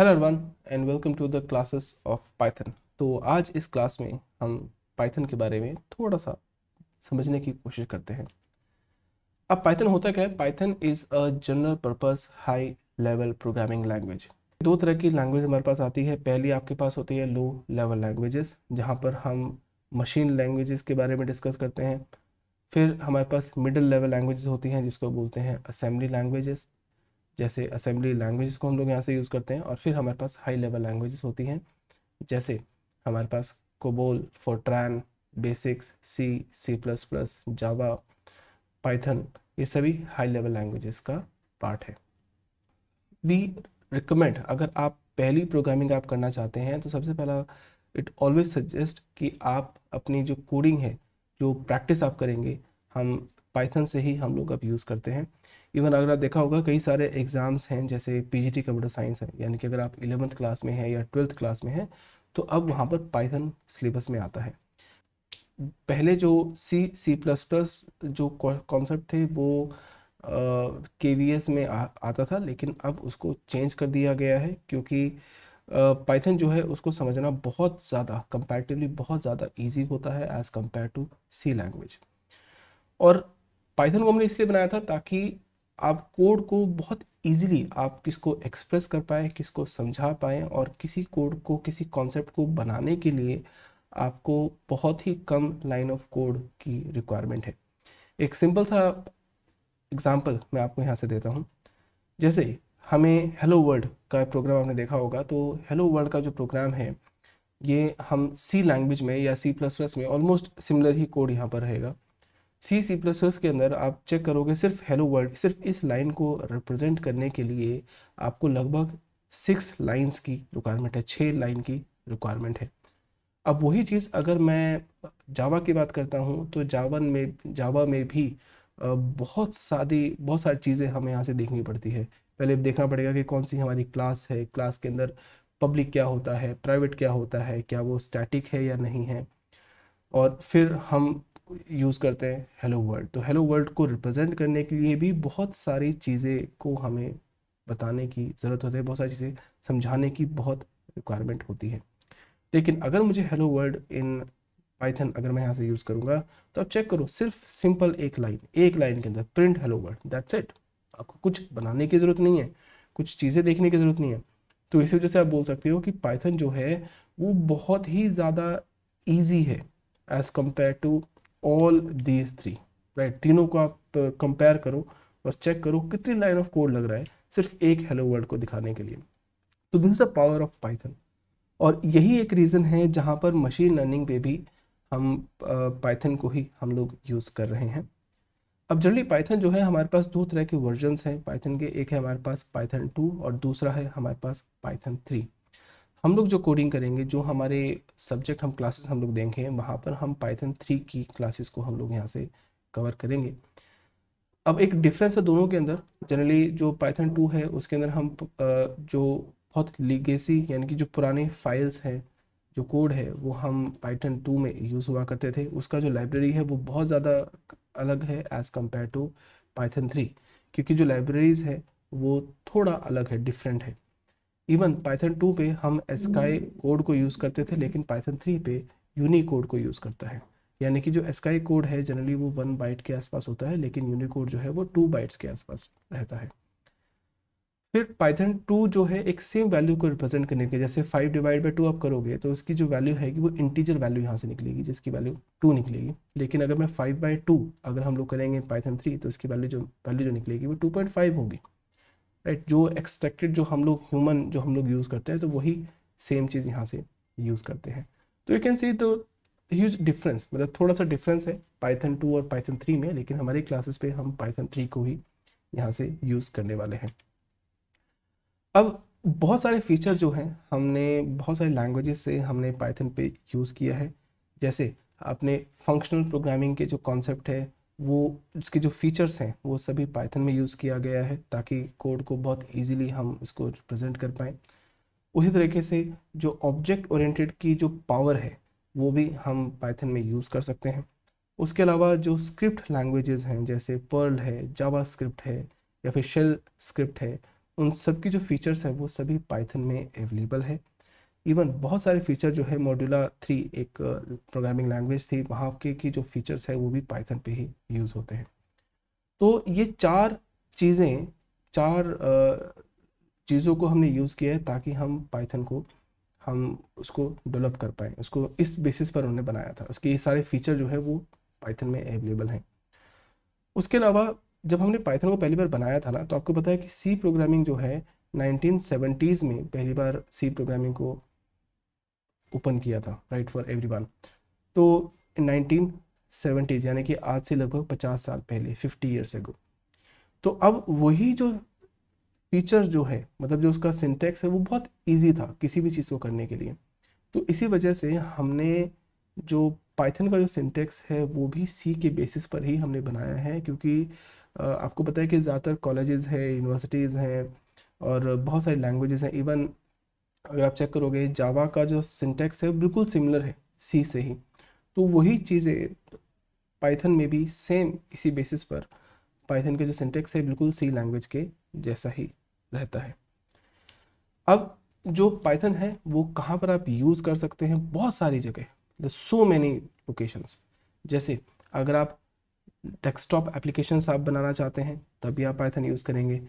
Hello everyone and welcome to the classes of Python तो आज इस क्लास में हम पाइथन के बारे में थोड़ा सा समझने की कोशिश करते हैं अब पाइथन होता क्या है Python is a general purpose high level programming language दो तरह की लैंग्वेज हमारे पास आती है पहली आपके पास होती है लो लेवल लैंग्वेजेस जहाँ पर हम मशीन लैंग्वेजेस के बारे में डिस्कस करते हैं फिर हमारे पास मिडिल लेवल लैंग्वेजेस होती हैं जिसको बोलते हैं असेंबली लैंग्वेजेस जैसे असेंबली लैंग्वेज को हम लोग यहाँ से यूज़ करते हैं और फिर हमारे पास हाई लेवल लैंग्वेजेस होती हैं जैसे हमारे पास COBOL Fortran basics C C plus plus Java Python ये सभी हाई लेवल लैंग्वेजेस का पार्ट है वी रिकमेंड अगर आप पहली प्रोग्रामिंग आप करना चाहते हैं तो सबसे पहला इट ऑलवेज सजेस्ट कि आप अपनी जो कोडिंग है जो प्रैक्टिस आप करेंगे हम पाइथन से ही हम लोग अब यूज़ करते हैं इवन अगर आप देखा होगा कई सारे एग्ज़ाम्स हैं जैसे टी कंप्यूटर साइंस है यानी कि अगर आप इलेवंथ क्लास में हैं या ट्वेल्थ क्लास में हैं तो अब वहाँ पर पाइथन सिलेबस में आता है पहले जो सी सी प्लस प्लस जो कॉन्सेप्ट थे वो के वी एस में आ, आता था लेकिन अब उसको चेंज कर दिया गया है क्योंकि पाइथन uh, जो है उसको समझना बहुत ज़्यादा कंपैरेटिवली बहुत ज़्यादा इजी होता है as compare to C language और पाइथन को हमने इसलिए बनाया था ताकि आप कोड को बहुत इजीली आप किसको एक्सप्रेस कर पाए किसको समझा पाए और किसी कोड को किसी कॉन्सेप्ट को बनाने के लिए आपको बहुत ही कम लाइन ऑफ कोड की रिक्वायरमेंट है एक सिंपल सा एग्जाम्पल मैं आपको यहाँ से देता हूँ जैसे हमें हेलो वर्ल्ड का प्रोग्राम आपने देखा होगा तो हेलो वर्ल्ड का जो प्रोग्राम है ये हम सी लैंग्वेज में या सी प्लस प्लस में ऑलमोस्ट सिमिलर ही कोड यहाँ पर रहेगा सी सी प्लस प्लस के अंदर आप चेक करोगे सिर्फ हेलो वर्ल्ड सिर्फ इस लाइन को रिप्रेजेंट करने के लिए आपको लगभग सिक्स लाइन्स की रिक्वायरमेंट है छः लाइन की रिक्वायरमेंट है अब वही चीज़ अगर मैं जावा की बात करता हूँ तो जावन में जावा में भी बहुत सारी बहुत सारी चीज़ें हमें यहाँ से देखनी पड़ती है पहले देखना पड़ेगा कि कौन सी हमारी क्लास है क्लास के अंदर पब्लिक क्या होता है प्राइवेट क्या होता है क्या वो स्टैटिक है या नहीं है और फिर हम यूज़ करते हैं हेलो वर्ल्ड तो हेलो वर्ल्ड को रिप्रेजेंट करने के लिए भी बहुत सारी चीज़ें को हमें बताने की ज़रूरत होती है बहुत सारी चीज़ें समझाने की बहुत रिक्वायरमेंट होती है लेकिन अगर मुझे हेलो वर्ल्ड इन पाइथन अगर मैं यहाँ से यूज़ करूँगा तो आप चेक करो सिर्फ सिंपल एक लाइन एक लाइन के अंदर print hello world that's it आपको कुछ बनाने की ज़रूरत नहीं है कुछ चीज़ें देखने की ज़रूरत नहीं है तो इसी वजह से आप बोल सकते हो कि पाइथन जो है वो बहुत ही ज़्यादा ईजी है as compare to all these three right तीनों को आप कंपेयर uh, करो और चेक करो कितनी लाइन ऑफ कोड लग रहा है सिर्फ एक हेलो वर्ल्ड को दिखाने के लिए तो this the power of Python और यही एक रीज़न है जहाँ पर मशीन लर्निंग पे भी हम पाइथन uh, को ही हम लोग यूज़ कर रहे हैं अब जनरली पाइथन जो है हमारे पास दो तरह के वर्जन्स हैं पाइथन के एक है हमारे पास पाइथन टू और दूसरा है हमारे पास पाइथन थ्री हम लोग जो कोडिंग करेंगे जो हमारे सब्जेक्ट हम क्लासेस हम लोग देंगे वहाँ पर हम पाइथन थ्री की क्लासेस को हम लोग यहाँ से कवर करेंगे अब एक डिफरेंस है दोनों के अंदर जनरली जो पाइथन टू है उसके अंदर हम जो बहुत लीगेसी यानी कि जो पुराने फाइल्स हैं जो कोड है वो हम पाइथन टू में यूज़ हुआ करते थे उसका जो लाइब्रेरी है वो बहुत ज़्यादा अलग है as compare to Python three क्योंकि जो लाइब्रेरीज़ है वो थोड़ा अलग है डिफरेंट है इवन पाइथन टू पे हम एस्काई कोड hmm. को यूज़ करते थे लेकिन पाइथन थ्री पे यूनिकोड को यूज़ करता है यानी कि जो एस्काई कोड है जनरली वो वन बाइट के आसपास होता है लेकिन यूनिकोड जो है वो टू बाइट्स के आसपास रहता है फिर पाइथन टू जो है एक सेम वैल्यू को रिप्रेजेंट करने के जैसे फाइव डिवाइड बाई टू आप करोगे तो उसकी जो वैल्यू है कि वो इंटीजर वैल्यू यहाँ से निकलेगी जिसकी वैल्यू टू निकलेगी लेकिन अगर मैं फाइव बाई टू अगर हम लोग करेंगे पाइथन थ्री तो इसकी वैल्यू जो वैल्यू जो निकलेगी वो टू पॉइंट फाइव होगी राइट जो एक्सपेक्टेड जो हम लोग ह्यूमन जो हम लोग यूज़ करते हैं तो वही सेम चीज़ यहाँ से यूज़ करते हैं तो यू कैन सी तो ह्यूज डिफरेंस मतलब थोड़ा सा डिफरेंस है पाइथन टू और पाइथन थ्री में लेकिन हमारे क्लासेस पे हम पाइथन थ्री को ही यहाँ से यूज़ करने वाले हैं अब बहुत सारे फीचर जो हैं हमने बहुत सारे लैंग्वेजेस से हमने पाइथन पे यूज़ किया है जैसे अपने फंक्शनल प्रोग्रामिंग के जो कॉन्सेप्ट है वो इसके जो फीचर्स हैं वो सभी पाइथन में यूज़ किया गया है ताकि कोड को बहुत इजीली हम इसको रिप्रेजेंट कर पाएँ उसी तरीके से जो ऑब्जेक्ट ओरिएंटेड की जो पावर है वो भी हम पाइथन में यूज़ कर सकते हैं उसके अलावा जो स्क्रिप्ट लैंग्वेजेस हैं जैसे पर्ल है जावा स्क्रिप्ट है या फिर शेल स्क्रिप्ट है उन सब की जो फीचर्स हैं वो सभी पाइथन में अवेलेबल है इवन बहुत सारे फीचर जो है मॉड्यूला थ्री एक प्रोग्रामिंग uh, लैंग्वेज थी वहाँ के की जो फीचर्स है वो भी पाइथन पे ही यूज़ होते हैं तो ये चार चीज़ें चार uh, चीज़ों को हमने यूज़ किया है ताकि हम पाइथन को हम उसको डेवलप कर पाएँ उसको इस बेसिस पर उन्होंने बनाया था उसके ये सारे फीचर जो है वो पाइथन में अवेलेबल हैं उसके अलावा जब हमने पाइथन को पहली बार बनाया था ना तो आपको पता है कि सी प्रोग्रामिंग जो है 1970s में पहली बार सी प्रोग्रामिंग को ओपन किया था राइट फॉर वन तो नाइनटीन सेवेंटीज़ यानी कि आज से लगभग पचास साल पहले फिफ्टी ईयर्स एगो तो अब वही जो फीचर जो है मतलब जो उसका सिंटेक्स है वो बहुत ईजी था किसी भी चीज़ को करने के लिए तो इसी वजह से हमने जो पाइथन का जो सिंटेक्स है वो भी सी के बेसिस पर ही हमने बनाया है क्योंकि आपको पता है कि ज़्यादातर कॉलेजेस हैं यूनिवर्सिटीज़ हैं और बहुत सारी लैंग्वेजेस हैं इवन अगर आप चेक करोगे जावा का जो सिंटेक्स है बिल्कुल सिमिलर है सी से ही तो वही चीज़ें पाइथन में भी सेम इसी बेसिस पर पाइथन के जो सिंटेक्स है बिल्कुल सी लैंग्वेज के जैसा ही रहता है अब जो पाइथन है वो कहाँ पर आप यूज़ कर सकते हैं बहुत सारी जगह सो मैनी लोकेशंस जैसे अगर आप डेस्कटॉप एप्लीकेशंस आप बनाना चाहते हैं तभी आप पाइथन यूज़ करेंगे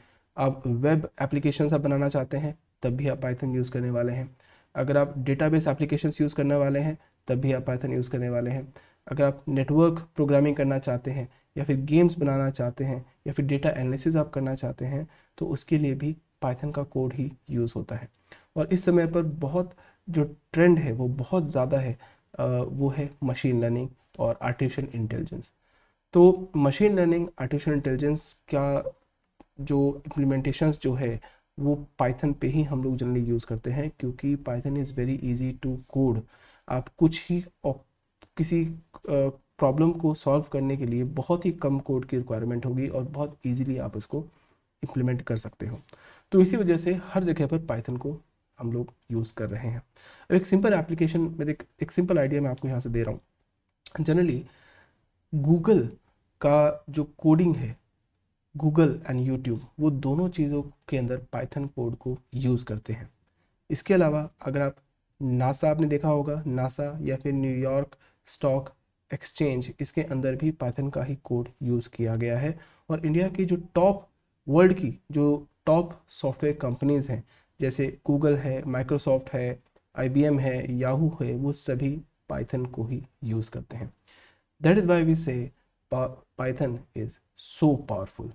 आप वेब एप्लीकेशंस आप बनाना चाहते हैं तब भी आप पाइथन यूज़ करने वाले हैं अगर आप डेटाबेस एप्लीकेशंस यूज़ करने वाले हैं तब भी आप पाइथन यूज़ करने वाले हैं अगर आप नेटवर्क प्रोग्रामिंग करना चाहते हैं या फिर गेम्स बनाना चाहते हैं या फिर डेटा एनालिसिस आप करना चाहते हैं तो उसके लिए भी पाइथन का कोड ही यूज़ होता है और इस समय पर बहुत जो ट्रेंड है वो बहुत ज़्यादा है वो है मशीन लर्निंग और आर्टिफिशियल इंटेलिजेंस तो मशीन लर्निंग आर्टिफिशियल इंटेलिजेंस का जो इम्प्लीमेंटेशंस जो है वो पाइथन पे ही हम लोग जनरली यूज़ करते हैं क्योंकि Python is very easy to code आप कुछ ही किसी प्रॉब्लम को सॉल्व करने के लिए बहुत ही कम कोड की रिक्वायरमेंट होगी और बहुत इजीली आप इसको इम्प्लीमेंट कर सकते हो तो इसी वजह से हर जगह पर पाइथन को हम लोग यूज़ कर रहे हैं अब एक सिंपल एप्लीकेशन मेरे एक सिंपल आइडिया मैं आपको यहाँ से दे रहा हूँ जनरली गूगल का जो कोडिंग है गूगल एंड यूट्यूब वो दोनों चीज़ों के अंदर पाइथन कोड को यूज़ करते हैं इसके अलावा अगर आप नासा आपने देखा होगा नासा या फिर न्यूयॉर्क स्टॉक एक्सचेंज इसके अंदर भी पाइथन का ही कोड यूज़ किया गया है और इंडिया की जो टॉप वर्ल्ड की जो टॉप सॉफ्टवेयर कंपनीज़ हैं जैसे गूगल है माइक्रोसॉफ्ट है आई है याहू है वो सभी पाइथन को ही यूज़ करते हैं that is why we say Python is so powerful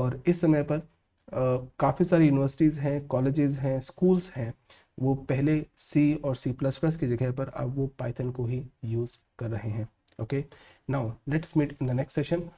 और इस समय पर काफ़ी सारी यूनिवर्सिटीज़ हैं कॉलेजेस हैं स्कूल्स हैं वो पहले सी और सी प्लस प्लस की जगह पर अब वो पाइथन को ही यूज़ कर रहे हैं okay now let's meet in the next session